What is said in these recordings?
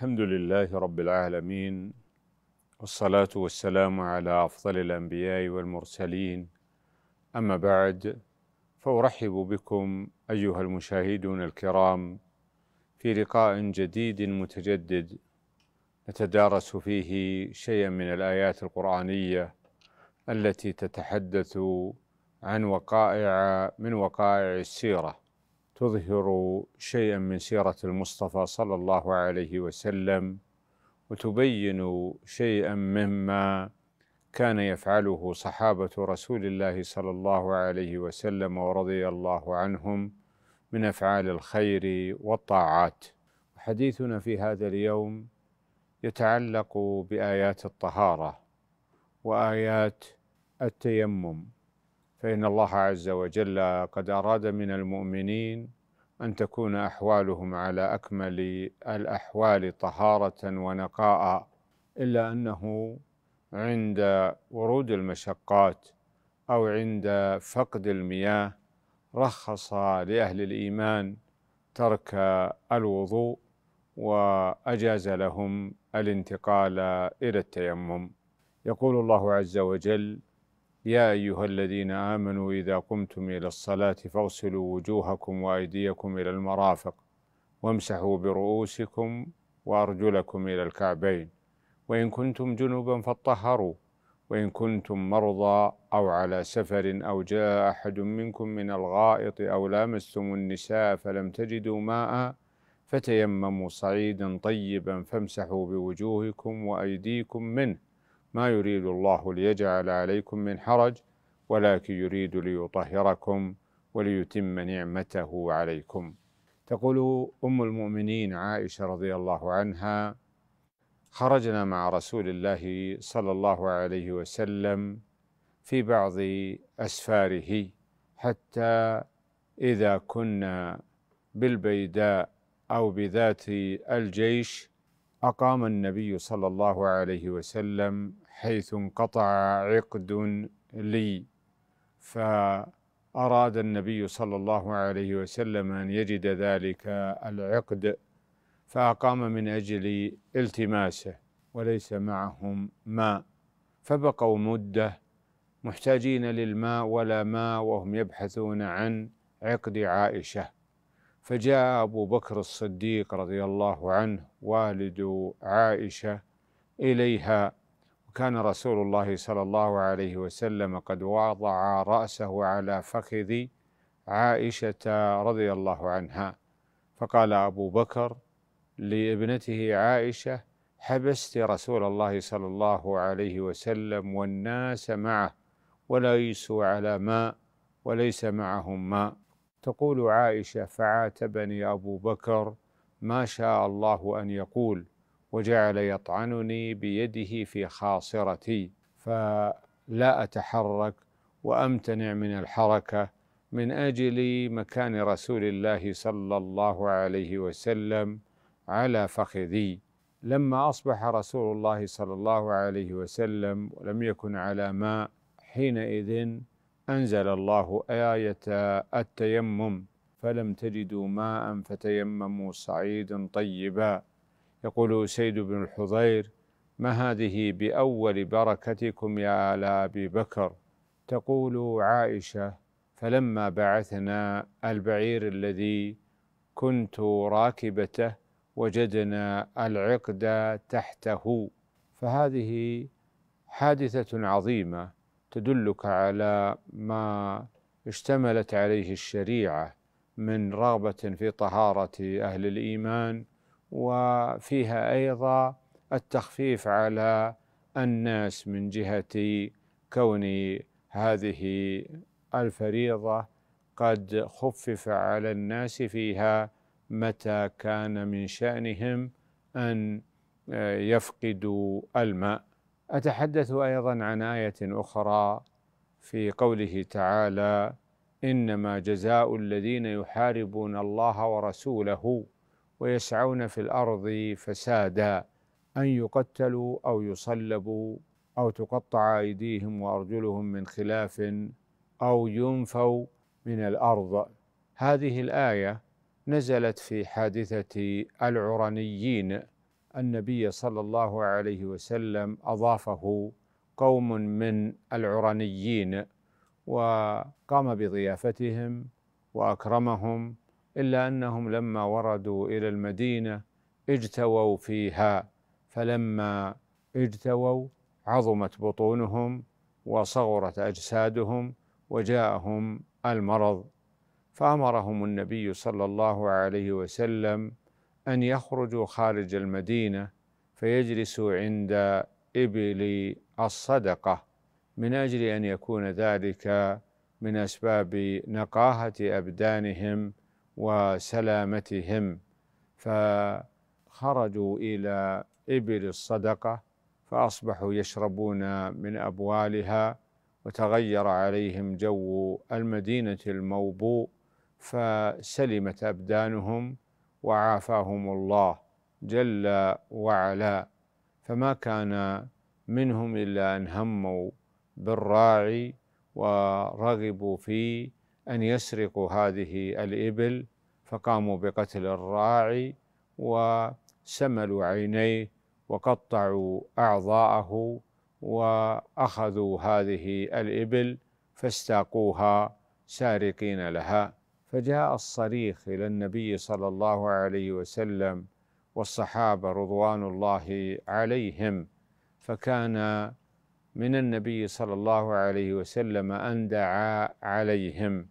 الحمد لله رب العالمين والصلاة والسلام على أفضل الأنبياء والمرسلين أما بعد فأرحب بكم أيها المشاهدون الكرام في لقاء جديد متجدد نتدارس فيه شيئا من الآيات القرآنية التي تتحدث عن وقائع من وقائع السيرة تظهر شيئا من سيرة المصطفى صلى الله عليه وسلم وتبين شيئا مما كان يفعله صحابة رسول الله صلى الله عليه وسلم ورضي الله عنهم من أفعال الخير والطاعات حديثنا في هذا اليوم يتعلق بآيات الطهارة وآيات التيمم فإن الله عز وجل قد أراد من المؤمنين أن تكون أحوالهم على أكمل الأحوال طهارة ونقاء إلا أنه عند ورود المشقات أو عند فقد المياه رخص لأهل الإيمان ترك الوضوء وأجاز لهم الانتقال إلى التيمم يقول الله عز وجل يا أيها الذين آمنوا إذا قمتم إلى الصلاة فاغسلوا وجوهكم وأيديكم إلى المرافق وامسحوا برؤوسكم وأرجلكم إلى الكعبين وإن كنتم جنبا فاطهروا وإن كنتم مرضى أو على سفر أو جاء أحد منكم من الغائط أو لامستم النساء فلم تجدوا ماء فتيمموا صعيدا طيبا فامسحوا بوجوهكم وأيديكم منه ما يريد الله ليجعل عليكم من حرج ولكن يريد ليطهركم وليتم نعمته عليكم تقول ام المؤمنين عائشه رضي الله عنها خرجنا مع رسول الله صلى الله عليه وسلم في بعض اسفاره حتى اذا كنا بالبيداء او بذات الجيش اقام النبي صلى الله عليه وسلم حيث انقطع عقد لي فأراد النبي صلى الله عليه وسلم أن يجد ذلك العقد فأقام من أجل التماسه وليس معهم ماء فبقوا مدة محتاجين للماء ولا ماء وهم يبحثون عن عقد عائشة فجاء أبو بكر الصديق رضي الله عنه والد عائشة إليها وكان رسول الله صلى الله عليه وسلم قد وضع رأسه على فخذ عائشة رضي الله عنها فقال أبو بكر لابنته عائشة حبست رسول الله صلى الله عليه وسلم والناس معه وليسوا على ماء وليس معهم ماء تقول عائشة فعاتبني أبو بكر ما شاء الله أن يقول وجعل يطعنني بيده في خاصرتي فلا أتحرك وأمتنع من الحركة من أجل مكان رسول الله صلى الله عليه وسلم على فخذي لما أصبح رسول الله صلى الله عليه وسلم ولم يكن على ماء حينئذ أنزل الله آية التيمم فلم تجدوا ماء فتيمموا صعيدا طيبا يقول سيد بن الحضير ما هذه بأول بركتكم يا آل أبي بكر تقول عائشة فلما بعثنا البعير الذي كنت راكبته وجدنا العقد تحته فهذه حادثة عظيمة تدلك على ما اشتملت عليه الشريعة من رغبة في طهارة أهل الإيمان وفيها أيضا التخفيف على الناس من جهة كون هذه الفريضة قد خفف على الناس فيها متى كان من شأنهم أن آه، يفقدوا الماء أتحدث أيضا عن آية أخرى في قوله تعالى إنما جزاء الذين يحاربون الله ورسوله ويسعون في الارض فسادا ان يقتلوا او يصلبوا او تقطع ايديهم وارجلهم من خلاف او ينفوا من الارض هذه الايه نزلت في حادثه العرنيين النبي صلى الله عليه وسلم اضافه قوم من العرنيين وقام بضيافتهم واكرمهم إلا أنهم لما وردوا إلى المدينة اجتووا فيها فلما اجتووا عظمت بطونهم وصغرت أجسادهم وجاءهم المرض فأمرهم النبي صلى الله عليه وسلم أن يخرجوا خارج المدينة فيجلسوا عند إبل الصدقة من أجل أن يكون ذلك من أسباب نقاهة أبدانهم وسلامتهم فخرجوا إلى إبل الصدقة فأصبحوا يشربون من أبوالها وتغير عليهم جو المدينة الموبوء فسلمت أبدانهم وعافاهم الله جل وعلا فما كان منهم إلا أن هموا بالراعي ورغبوا فيه أن يسرقوا هذه الإبل فقاموا بقتل الراعي وسملوا عينيه وقطعوا أعضاءه وأخذوا هذه الإبل فاستاقوها سارقين لها فجاء الصريخ إلى النبي صلى الله عليه وسلم والصحابة رضوان الله عليهم فكان من النبي صلى الله عليه وسلم أن دعا عليهم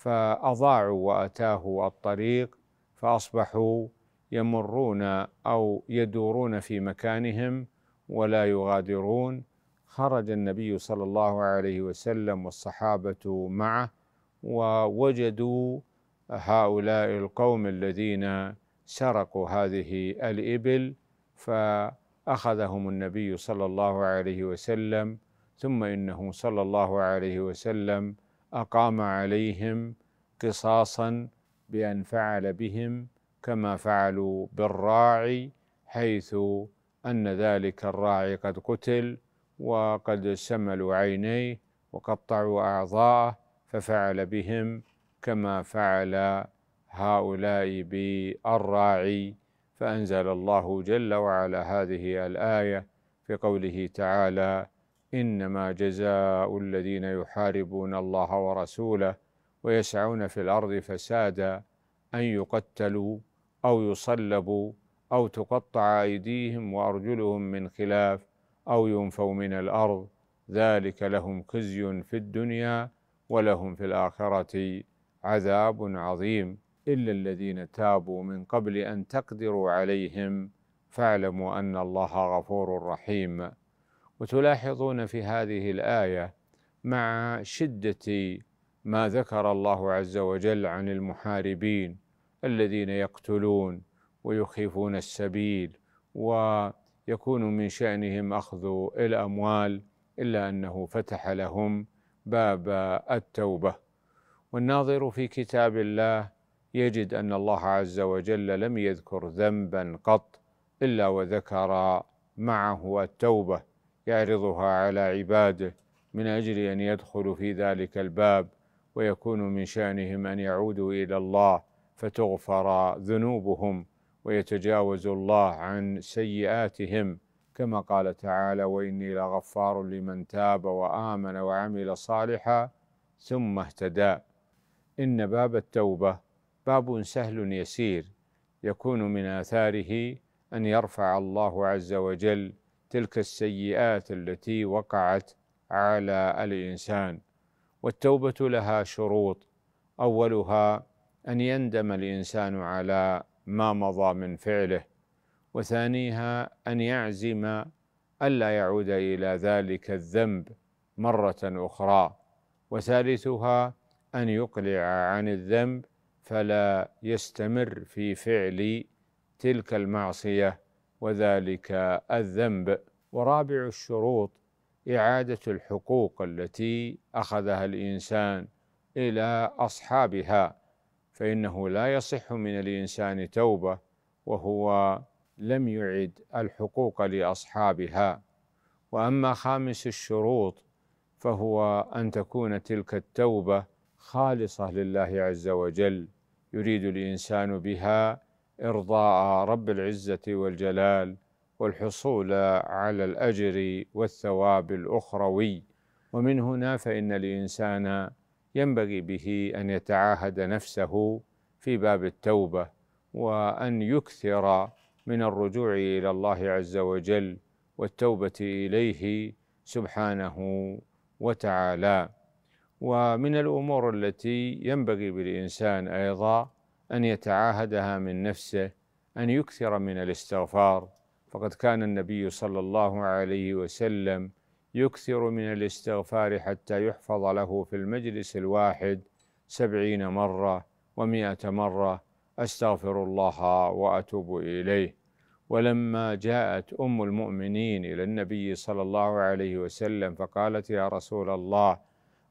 فأضاعوا وأتاهوا الطريق فأصبحوا يمرون أو يدورون في مكانهم ولا يغادرون خرج النبي صلى الله عليه وسلم والصحابة معه ووجدوا هؤلاء القوم الذين سرقوا هذه الإبل فأخذهم النبي صلى الله عليه وسلم ثم إنه صلى الله عليه وسلم اقام عليهم قصاصا بان فعل بهم كما فعلوا بالراعي حيث ان ذلك الراعي قد قتل وقد سملوا عينيه وقطعوا اعضاءه ففعل بهم كما فعل هؤلاء بالراعي فانزل الله جل وعلا هذه الايه في قوله تعالى انما جزاء الذين يحاربون الله ورسوله ويسعون في الارض فسادا ان يقتلوا او يصلبوا او تقطع ايديهم وارجلهم من خلاف او ينفوا من الارض ذلك لهم خزي في الدنيا ولهم في الاخره عذاب عظيم الا الذين تابوا من قبل ان تقدروا عليهم فاعلموا ان الله غفور رحيم وتلاحظون في هذه الايه مع شده ما ذكر الله عز وجل عن المحاربين الذين يقتلون ويخيفون السبيل ويكون من شانهم اخذ الاموال الا انه فتح لهم باب التوبه والناظر في كتاب الله يجد ان الله عز وجل لم يذكر ذنبا قط الا وذكر معه التوبه يعرضها على عباده من اجل ان يدخلوا في ذلك الباب ويكون من شانهم ان يعودوا الى الله فتغفر ذنوبهم ويتجاوز الله عن سيئاتهم كما قال تعالى واني لغفار لمن تاب وامن وعمل صالحا ثم اهتدى ان باب التوبه باب سهل يسير يكون من اثاره ان يرفع الله عز وجل تلك السيئات التي وقعت على الانسان والتوبه لها شروط اولها ان يندم الانسان على ما مضى من فعله وثانيها ان يعزم الا يعود الى ذلك الذنب مره اخرى وثالثها ان يقلع عن الذنب فلا يستمر في فعل تلك المعصيه وذلك الذنب ورابع الشروط إعادة الحقوق التي أخذها الإنسان إلى أصحابها فإنه لا يصح من الإنسان توبة وهو لم يعد الحقوق لأصحابها وأما خامس الشروط فهو أن تكون تلك التوبة خالصة لله عز وجل يريد الإنسان بها إرضاء رب العزة والجلال والحصول على الأجر والثواب الأخروي ومن هنا فإن الإنسان ينبغي به أن يتعاهد نفسه في باب التوبة وأن يكثر من الرجوع إلى الله عز وجل والتوبة إليه سبحانه وتعالى ومن الأمور التي ينبغي بالإنسان أيضا ان يتعاهدها من نفسه ان يكثر من الاستغفار فقد كان النبي صلى الله عليه وسلم يكثر من الاستغفار حتى يحفظ له في المجلس الواحد سبعين مرة ومائة مرة أستغفر الله وأتوب إليه ولما جاءت أم المؤمنين إلى النبي صلى الله عليه وسلم فقالت يا رسول الله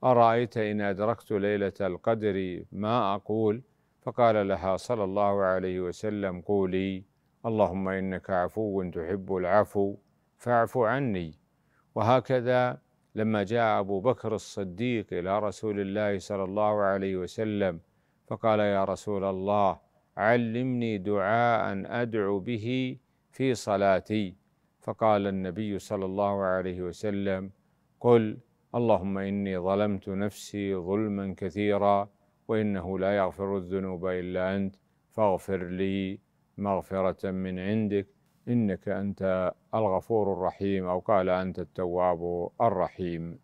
أرأيت إن أدركت ليلة القدر ما أقول؟ فقال لها صلى الله عليه وسلم قولي اللهم انك عفو تحب العفو فاعف عني وهكذا لما جاء ابو بكر الصديق الى رسول الله صلى الله عليه وسلم فقال يا رسول الله علمني دعاء ادعو به في صلاتي فقال النبي صلى الله عليه وسلم قل اللهم اني ظلمت نفسي ظلما كثيرا وإنه لا يغفر الذنوب إلا أنت فاغفر لي مغفرة من عندك إنك أنت الغفور الرحيم أو قال أنت التواب الرحيم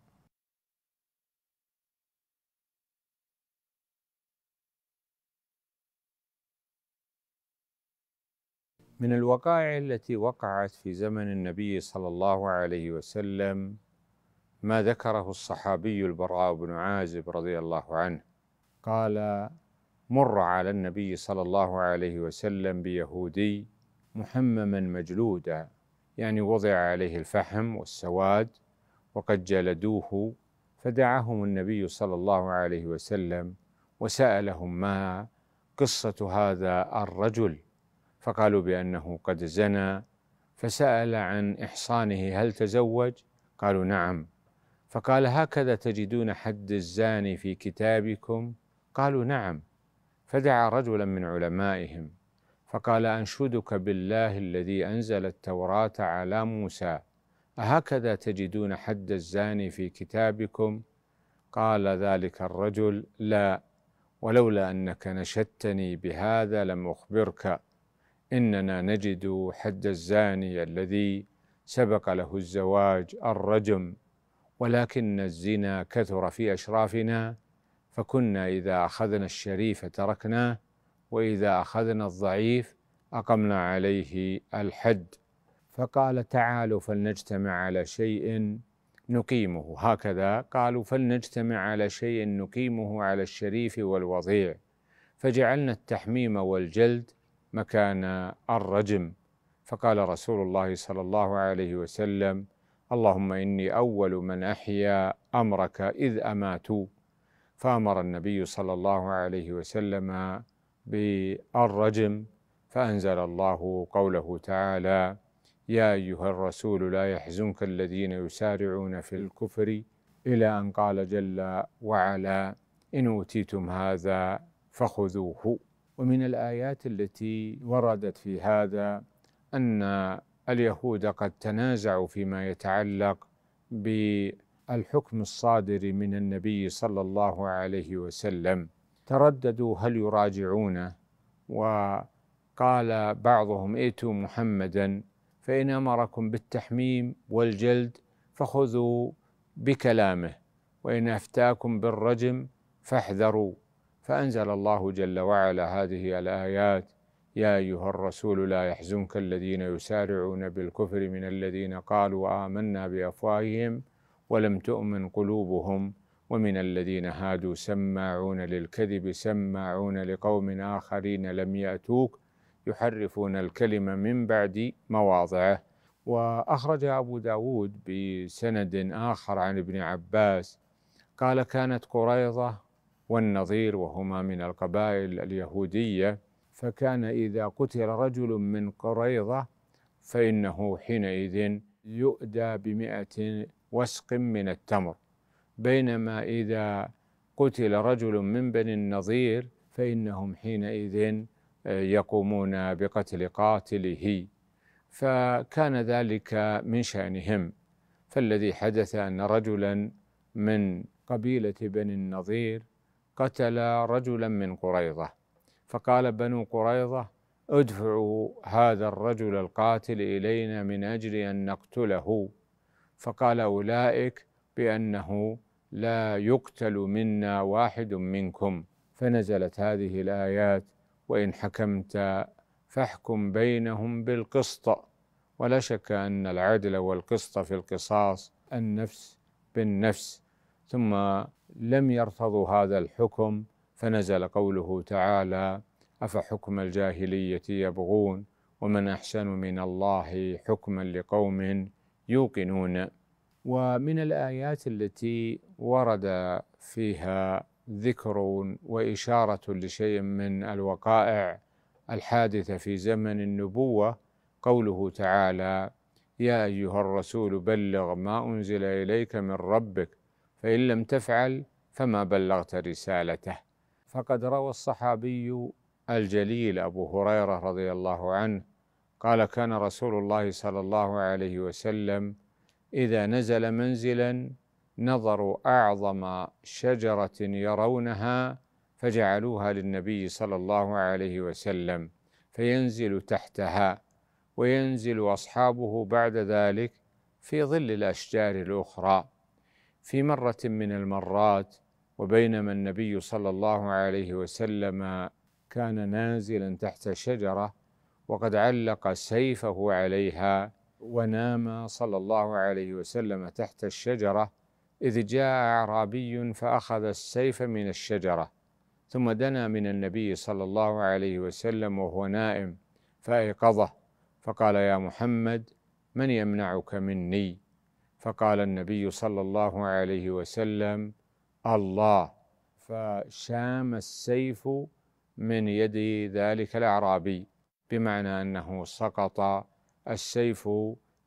من الوقائع التي وقعت في زمن النبي صلى الله عليه وسلم ما ذكره الصحابي البراء بن عازب رضي الله عنه قال مر على النبي صلى الله عليه وسلم بيهودي محمما مجلودا يعني وضع عليه الفحم والسواد وقد جلدوه فدعاهم النبي صلى الله عليه وسلم وسالهم ما قصه هذا الرجل فقالوا بانه قد زنى فسال عن احصانه هل تزوج قالوا نعم فقال هكذا تجدون حد الزاني في كتابكم قالوا نعم فدعا رجلا من علمائهم فقال انشدك بالله الذي انزل التوراه على موسى اهكذا تجدون حد الزاني في كتابكم قال ذلك الرجل لا ولولا انك نشدتني بهذا لم اخبرك اننا نجد حد الزاني الذي سبق له الزواج الرجم ولكن الزنا كثر في اشرافنا فكنا إذا أخذنا الشريف تركناه وإذا أخذنا الضعيف أقمنا عليه الحد فقال تعالوا فلنجتمع على شيء نقيمه هكذا قالوا فلنجتمع على شيء نقيمه على الشريف والوضيع فجعلنا التحميم والجلد مكان الرجم فقال رسول الله صلى الله عليه وسلم اللهم اني اول من احيا امرك اذ اماتوا فامر النبي صلى الله عليه وسلم بالرجم فانزل الله قوله تعالى يا ايها الرسول لا يحزنك الذين يسارعون في الكفر الى ان قال جل وعلا ان اوتيتم هذا فخذوه ومن الايات التي وردت في هذا ان اليهود قد تنازعوا فيما يتعلق ب الحكم الصادر من النبي صلى الله عليه وسلم ترددوا هل يراجعونه وقال بعضهم ائتوا محمدا فان امركم بالتحميم والجلد فخذوا بكلامه وان افتاكم بالرجم فاحذروا فانزل الله جل وعلا هذه الايات يا ايها الرسول لا يحزنك الذين يسارعون بالكفر من الذين قالوا امنا بافواههم ولم تؤمن قلوبهم ومن الذين هادوا سماعون للكذب سماعون لقوم آخرين لم يأتوك يحرفون الكلمة من بعد مواضعه وأخرج أبو داود بسند آخر عن ابن عباس قال كانت قريظة والنظير وهما من القبائل اليهودية فكان إذا قتل رجل من قريظة فإنه حينئذ يؤدى بمئة واسق من التمر بينما إذا قتل رجل من بني النظير فإنهم حينئذ آه، يقومون بقتل قاتله فكان ذلك من شأنهم فالذي حدث أن رجلا من قبيلة بني النظير قتل رجلا من قريظة فقال بنو قريظة ادفعوا هذا الرجل القاتل إلينا من أجل أن نقتله فقال أولئك بأنه لا يقتل منا واحد منكم فنزلت هذه الآيات وإن حكمت فاحكم بينهم بالقسط ولا شك أن العدل والقسط في القصاص النفس بالنفس ثم لم يرتضوا هذا الحكم فنزل قوله تعالى أفحكم الجاهلية يبغون ومن أحسن من الله حكما لقوم يوقنون ومن الآيات التي ورد فيها ذكر وإشارة لشيء من الوقائع الحادثة في زمن النبوة قوله تعالى يا أيها الرسول بلغ ما أنزل إليك من ربك فإن لم تفعل فما بلغت رسالته فقد روى الصحابي الجليل أبو هريرة رضي الله عنه قال كان رسول الله صلى الله عليه وسلم اذا نزل منزلا نظروا اعظم شجره يرونها فجعلوها للنبي صلى الله عليه وسلم فينزل تحتها وينزل اصحابه بعد ذلك في ظل الاشجار الاخرى في مره من المرات وبينما النبي صلى الله عليه وسلم كان نازلا تحت شجره وقد علق سيفه عليها ونام صلى الله عليه وسلم تحت الشجره اذ جاء اعرابي فاخذ السيف من الشجره ثم دنا من النبي صلى الله عليه وسلم وهو نائم فايقظه فقال يا محمد من يمنعك مني فقال النبي صلى الله عليه وسلم الله فشام السيف من يد ذلك الاعرابي بمعنى انه سقط السيف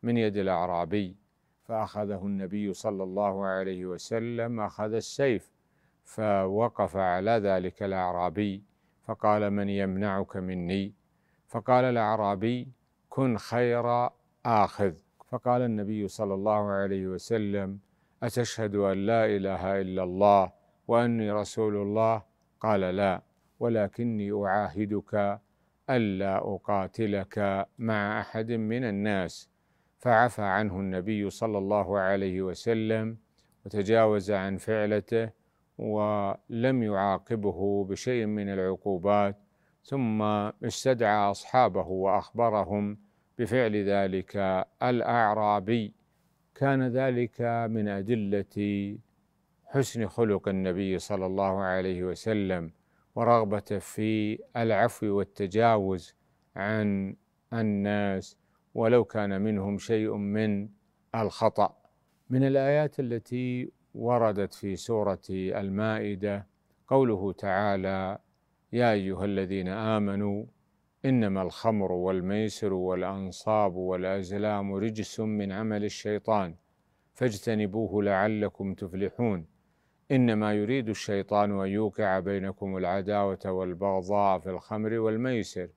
من يد الاعرابي فاخذه النبي صلى الله عليه وسلم اخذ السيف فوقف على ذلك الاعرابي فقال من يمنعك مني فقال الاعرابي كن خير اخذ فقال النبي صلى الله عليه وسلم اتشهد ان لا اله الا الله واني رسول الله قال لا ولكني اعاهدك ألا أقاتلك مع أحد من الناس فعفى عنه النبي صلى الله عليه وسلم وتجاوز عن فعلته ولم يعاقبه بشيء من العقوبات ثم استدعى أصحابه وأخبرهم بفعل ذلك الأعرابي كان ذلك من أدلة حسن خلق النبي صلى الله عليه وسلم ورغبته في العفو والتجاوز عن الناس ولو كان منهم شيء من الخطأ من الآيات التي وردت في سورة المائدة قوله تعالى يا أيها الذين آمنوا إنما الخمر والميسر والأنصاب والأزلام رجس من عمل الشيطان فاجتنبوه لعلكم تفلحون إنما يريد الشيطان أن يوقع بينكم العداوة والبغضاء في الخمر والميسر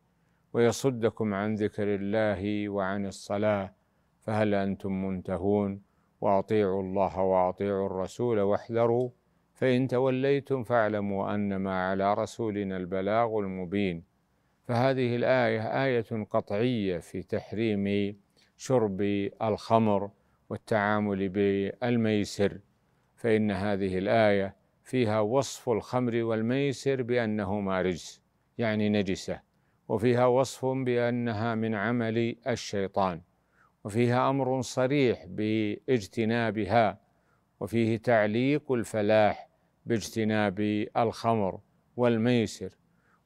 ويصدكم عن ذكر الله وعن الصلاة فهل أنتم منتهون وأطيعوا الله وأطيعوا الرسول واحذروا فإن توليتم فاعلموا أنما على رسولنا البلاغ المبين فهذه الآية آية قطعية في تحريم شرب الخمر والتعامل بالميسر فإن هذه الآية فيها وصف الخمر والميسر بأنهما رجس يعني نجسة وفيها وصف بأنها من عمل الشيطان وفيها أمر صريح باجتنابها وفيه تعليق الفلاح باجتناب الخمر والميسر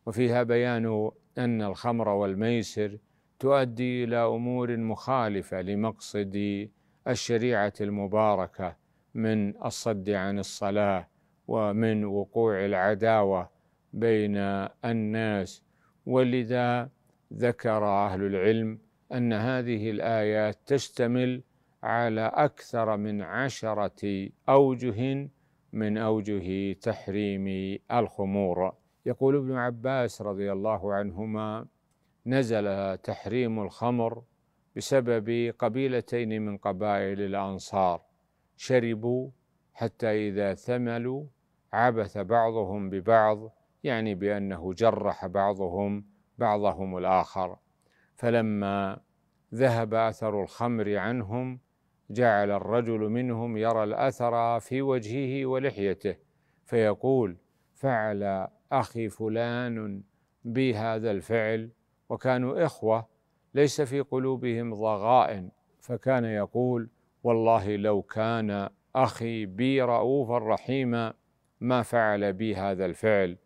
وفيها بيان أن الخمر والميسر تؤدي إلى أمور مخالفة لمقصد الشريعة المباركة من الصد عن الصلاه ومن وقوع العداوه بين الناس ولذا ذكر اهل العلم ان هذه الايات تشتمل على اكثر من عشره اوجه من اوجه تحريم الخمور يقول ابن عباس رضي الله عنهما نزل تحريم الخمر بسبب قبيلتين من قبائل الانصار شربوا حتى إذا ثملوا عبث بعضهم ببعض يعني بأنه جرح بعضهم بعضهم الآخر فلما ذهب أثر الخمر عنهم جعل الرجل منهم يرى الأثر في وجهه ولحيته فيقول فعل أخي فلان بي هذا الفعل وكانوا إخوة ليس في قلوبهم ضغائن فكان يقول والله لو كان اخي بي رؤوفا رحيما ما فعل بي هذا الفعل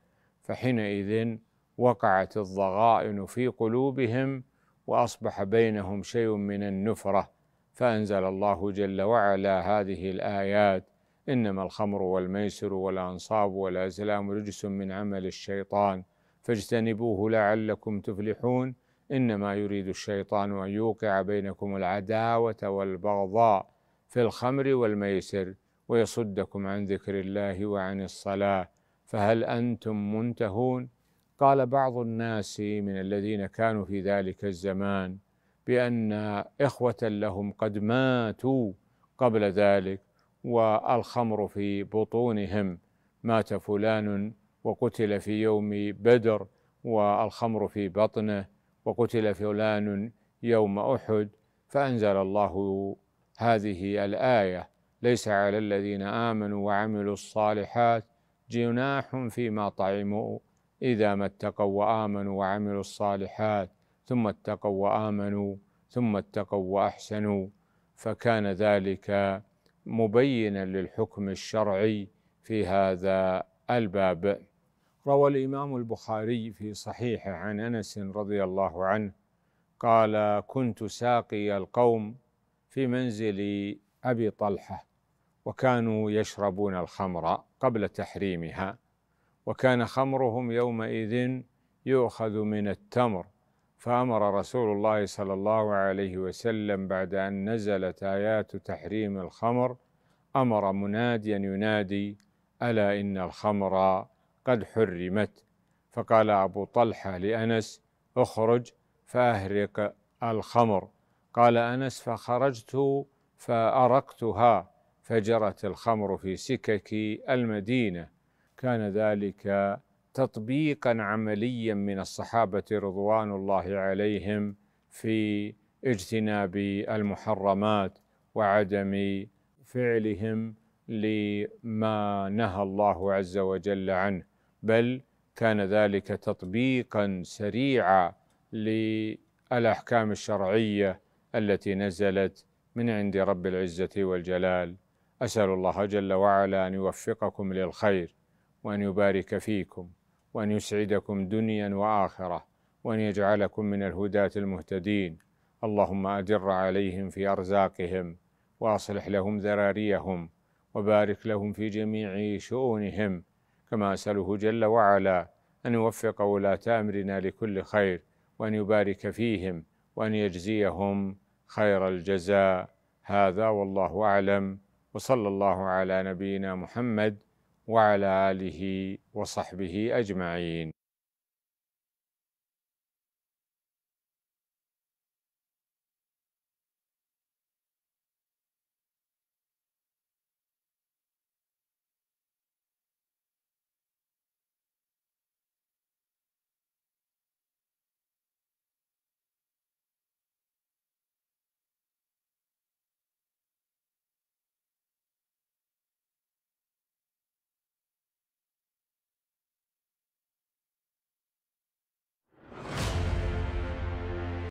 فحينئذ وقعت الضغائن في قلوبهم واصبح بينهم شيء من النفره فانزل الله جل وعلا هذه الايات انما الخمر والميسر والانصاب والازلام رجس من عمل الشيطان فاجتنبوه لعلكم تفلحون إنما يريد الشيطان أن يوقع بينكم العداوة والبغضاء في الخمر والميسر ويصدكم عن ذكر الله وعن الصلاة فهل أنتم منتهون؟ قال بعض الناس من الذين كانوا في ذلك الزمان بأن إخوة لهم قد ماتوا قبل ذلك والخمر في بطونهم مات فلان وقتل في يوم بدر والخمر في بطنه وقتل فلان يوم احد فانزل الله هذه الايه ليس على الذين امنوا وعملوا الصالحات جناح فيما طعموا اذا ما اتقوا وامنوا وعملوا الصالحات ثم اتقوا وامنوا ثم اتقوا واحسنوا فكان ذلك مبينا للحكم الشرعي في هذا الباب روى الامام البخاري في صحيحه عن انس رضي الله عنه قال كنت ساقي القوم في منزل ابي طلحه وكانوا يشربون الخمر قبل تحريمها وكان خمرهم يومئذ يؤخذ من التمر فامر رسول الله صلى الله عليه وسلم بعد ان نزلت ايات تحريم الخمر امر مناديا ينادي الا ان الخمر قد حرمت فقال أبو طلحة لأنس اخرج فأهرق الخمر قال أنس فخرجت فأرقتها فجرت الخمر في سكك المدينة كان ذلك تطبيقا عمليا من الصحابة رضوان الله عليهم في اجتناب المحرمات وعدم فعلهم لما نهى الله عز وجل عنه بل كان ذلك تطبيقا سريعا للاحكام الشرعيه التي نزلت من عند رب العزه والجلال اسال الله جل وعلا ان يوفقكم للخير وان يبارك فيكم وان يسعدكم دنيا واخره وان يجعلكم من الهداه المهتدين اللهم ادر عليهم في ارزاقهم واصلح لهم ذراريهم وبارك لهم في جميع شؤونهم كما أسأله جل وعلا أن يوفق ولاة أمرنا لكل خير وأن يبارك فيهم وأن يجزيهم خير الجزاء هذا والله أعلم وصلى الله على نبينا محمد وعلى آله وصحبه أجمعين